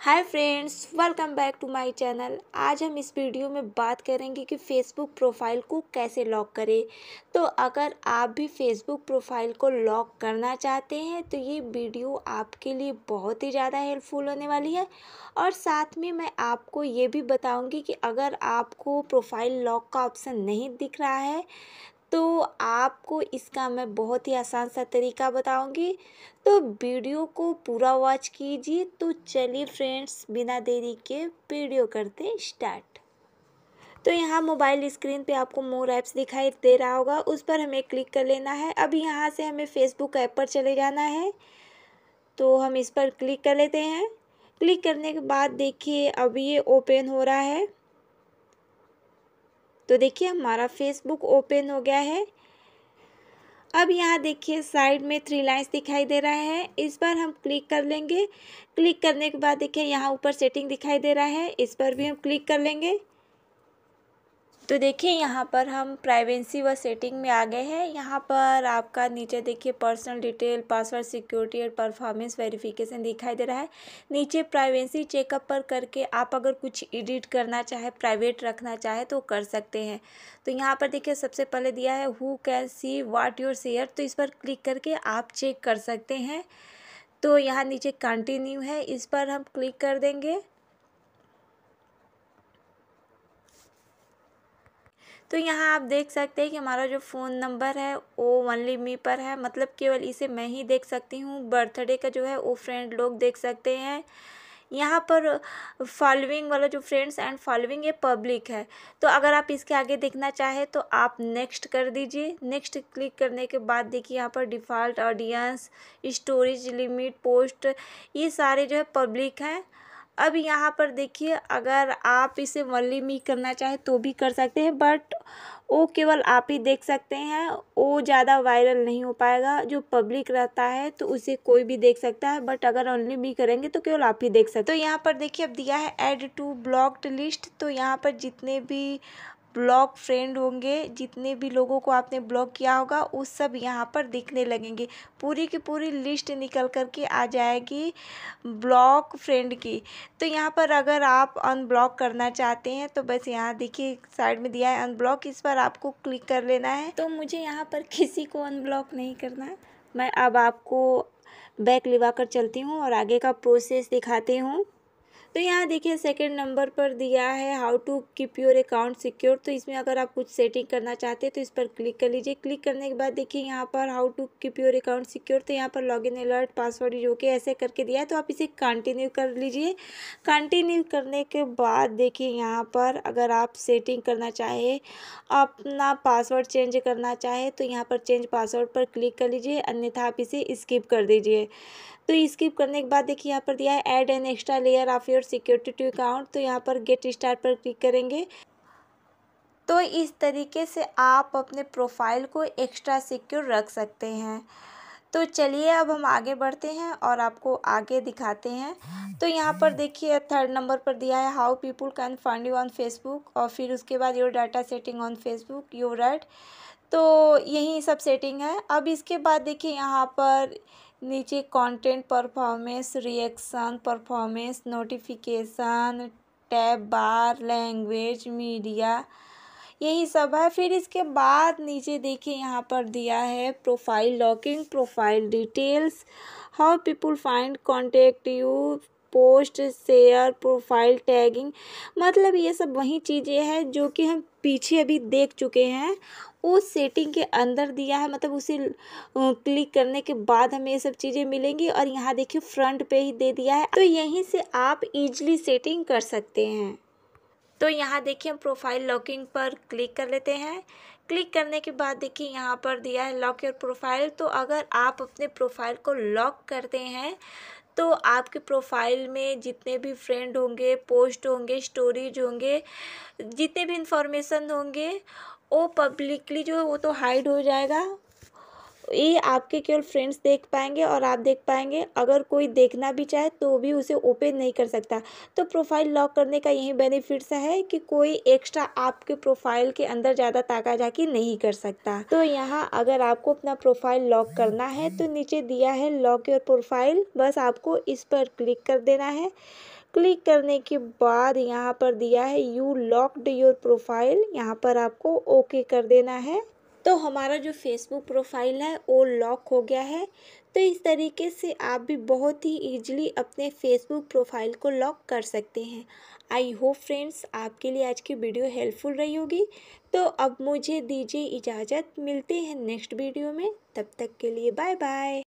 hi friends welcome back to my channel आज हम इस वीडियो में बात करेंगे कि फ़ेसबुक प्रोफाइल को कैसे लॉक करें तो अगर आप भी फ़ेसबुक प्रोफाइल को लॉक करना चाहते हैं तो ये वीडियो आपके लिए बहुत ही ज़्यादा हेल्पफुल होने वाली है और साथ में मैं आपको ये भी बताऊंगी कि अगर आपको प्रोफाइल लॉक का ऑप्शन नहीं दिख रहा है तो आपको इसका मैं बहुत ही आसान सा तरीका बताऊंगी तो वीडियो को पूरा वॉच कीजिए तो चलिए फ्रेंड्स बिना देरी के वीडियो करते स्टार्ट तो यहाँ मोबाइल स्क्रीन पे आपको मोर ऐप्स दिखाई दे रहा होगा उस पर हमें क्लिक कर लेना है अब यहाँ से हमें फेसबुक ऐप पर चले जाना है तो हम इस पर क्लिक कर लेते हैं क्लिक करने के बाद देखिए अब ये ओपन हो रहा है तो देखिए हमारा फेसबुक ओपन हो गया है अब यहाँ देखिए साइड में थ्री लाइंस दिखाई दे रहा है इस पर हम क्लिक कर लेंगे क्लिक करने के बाद देखिए यहाँ ऊपर सेटिंग दिखाई दे रहा है इस पर भी हम क्लिक कर लेंगे तो देखिए यहाँ पर हम प्राइवेंसी व सेटिंग में आ गए हैं यहाँ पर आपका नीचे देखिए पर्सनल डिटेल पासवर्ड सिक्योरिटी और परफॉर्मेंस वेरिफिकेशन दिखाई दे रहा है नीचे प्राइवेंसी चेकअप पर करके आप अगर कुछ एडिट करना चाहे प्राइवेट रखना चाहे तो कर सकते हैं तो यहाँ पर देखिए सबसे पहले दिया है who can see what your share तो इस पर क्लिक करके आप चेक कर सकते हैं तो यहाँ नीचे कंटिन्यू है इस पर हम क्लिक कर देंगे तो यहाँ आप देख सकते हैं कि हमारा जो फ़ोन नंबर है वो ओनली मी पर है मतलब केवल इसे मैं ही देख सकती हूँ बर्थडे का जो है वो फ्रेंड लोग देख सकते हैं यहाँ पर फॉलोइंग वाला जो फ्रेंड्स एंड फॉलोइंग ये पब्लिक है तो अगर आप इसके आगे देखना चाहे तो आप नेक्स्ट कर दीजिए नेक्स्ट क्लिक करने के बाद देखिए यहाँ पर default audience storage limit post ये सारे जो है पब्लिक हैं अब यहाँ पर देखिए अगर आप इसे मल्ली मी करना चाहें तो भी कर सकते हैं बट वो केवल आप ही देख सकते हैं वो ज़्यादा वायरल नहीं हो पाएगा जो पब्लिक रहता है तो उसे कोई भी देख सकता है बट अगर ओनली मी करेंगे तो केवल आप ही देख सकते तो यहाँ पर देखिए अब दिया है ऐड टू ब्लॉक्ड लिस्ट तो यहाँ पर जितने भी ब्लॉक फ्रेंड होंगे जितने भी लोगों को आपने ब्लॉक किया होगा वो सब यहाँ पर दिखने लगेंगे पूरी की पूरी लिस्ट निकल कर के आ जाएगी ब्लॉक फ्रेंड की तो यहाँ पर अगर आप अनब्लॉक करना चाहते हैं तो बस यहाँ देखिए साइड में दिया है अनब्लॉक इस पर आपको क्लिक कर लेना है तो मुझे यहाँ पर किसी को अनब्लॉक नहीं करना मैं अब आपको बैक लिवा कर चलती हूँ और आगे का प्रोसेस दिखाती हूँ तो यहाँ देखिए सेकंड नंबर पर दिया है how to keep your account secure तो इसमें अगर आप कुछ सेटिंग करना चाहते हैं तो इस पर क्लिक कर लीजिए क्लिक करने के बाद देखिए यहाँ पर how to keep your account secure तो यहाँ पर लॉगिन अलर्ट पासवर्ड जो कि ऐसे करके दिया है तो आप इसे कंटिन्यू कर लीजिए कंटिन्यू करने के बाद देखिए यहाँ पर अगर आप सेटिंग करना चाहे अपना पासवर्ड चेंज करना चाहे तो यहाँ पर चेंज पासवर्ड पर क्लिक कर लीजिए अन्यथा आप इसे स्किप कर दीजिए तो स्किप करने के बाद देखिए यहाँ पर दिया है add an extra layer of your security account तो यहाँ पर गेट स्टार्ट पर क्लिक करेंगे तो इस तरीके से आप अपने प्रोफाइल को एक्स्ट्रा सिक्योर रख सकते हैं तो चलिए अब हम आगे बढ़ते हैं और आपको आगे दिखाते हैं तो यहाँ पर देखिए थर्ड नंबर पर दिया है how people can find you on Facebook और फिर उसके बाद your data setting on Facebook your right तो यही सब सेटिंग है अब इसके बाद देखिए यहाँ पर नीचे content performance reaction performance notification tab bar language media यही सब है फिर इसके बाद नीचे देखिए यहाँ पर दिया है profile locking profile details how people find contact you post share profile tagging मतलब ये सब वही चीज़ें हैं जो कि हम पीछे अभी देख चुके हैं उस सेटिंग के अंदर दिया है मतलब उसे क्लिक करने के बाद हमें ये सब चीज़ें मिलेंगी और यहाँ देखिए फ्रंट पे ही दे दिया है तो यहीं से आप इजली सेटिंग कर सकते हैं तो यहाँ देखिए हम प्रोफाइल लॉकिंग पर क्लिक कर लेते हैं क्लिक करने के बाद देखिए यहाँ पर दिया है लॉक योर प्रोफाइल तो अगर आप अपने प्रोफाइल को लॉक करते हैं तो आपके प्रोफाइल में जितने भी फ्रेंड होंगे पोस्ट होंगे स्टोरीज होंगे जितने भी इंफॉर्मेशन होंगे वो पब्लिकली जो है वो तो हाइड हो जाएगा ये आपके केवल फ्रेंड्स देख पाएंगे और आप देख पाएंगे अगर कोई देखना भी चाहे तो भी उसे ओपन नहीं कर सकता तो प्रोफाइल लॉक करने का यही बेनिफिट्स है कि कोई एक्स्ट्रा आपके प्रोफाइल के अंदर ज़्यादा ताका जा नहीं कर सकता तो यहाँ अगर आपको अपना प्रोफाइल लॉक करना है तो नीचे दिया है लॉक योर प्रोफाइल बस आपको इस पर क्लिक कर देना है क्लिक करने के बाद यहाँ पर दिया है यू लॉक्ड योर प्रोफाइल यहाँ पर आपको ओके कर देना है तो हमारा जो फेसबुक प्रोफाइल है वो लॉक हो गया है तो इस तरीके से आप भी बहुत ही ईजिली अपने फेसबुक प्रोफाइल को लॉक कर सकते हैं आई होप फ्रेंड्स आपके लिए आज की वीडियो हेल्पफुल रही होगी तो अब मुझे दीजिए इजाज़त मिलते हैं नेक्स्ट वीडियो में तब तक के लिए बाय बाय